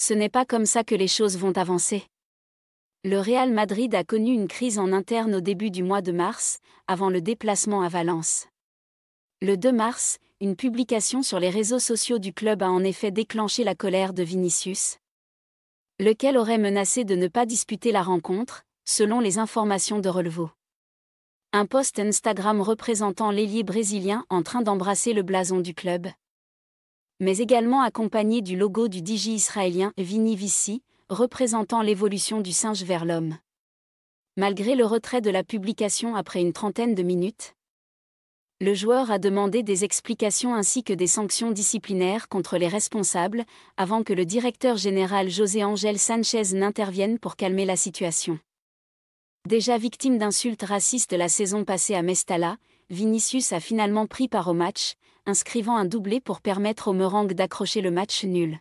Ce n'est pas comme ça que les choses vont avancer. Le Real Madrid a connu une crise en interne au début du mois de mars, avant le déplacement à Valence. Le 2 mars, une publication sur les réseaux sociaux du club a en effet déclenché la colère de Vinicius, lequel aurait menacé de ne pas disputer la rencontre, selon les informations de Relevo. Un post Instagram représentant l'ailier brésilien en train d'embrasser le blason du club, mais également accompagné du logo du digi israélien Vini Vici, représentant l'évolution du singe vers l'homme. Malgré le retrait de la publication après une trentaine de minutes, le joueur a demandé des explications ainsi que des sanctions disciplinaires contre les responsables, avant que le directeur général José Angel Sanchez n'intervienne pour calmer la situation. Déjà victime d'insultes racistes la saison passée à Mestalla, Vinicius a finalement pris part au match, inscrivant un doublé pour permettre au Merengues d'accrocher le match nul.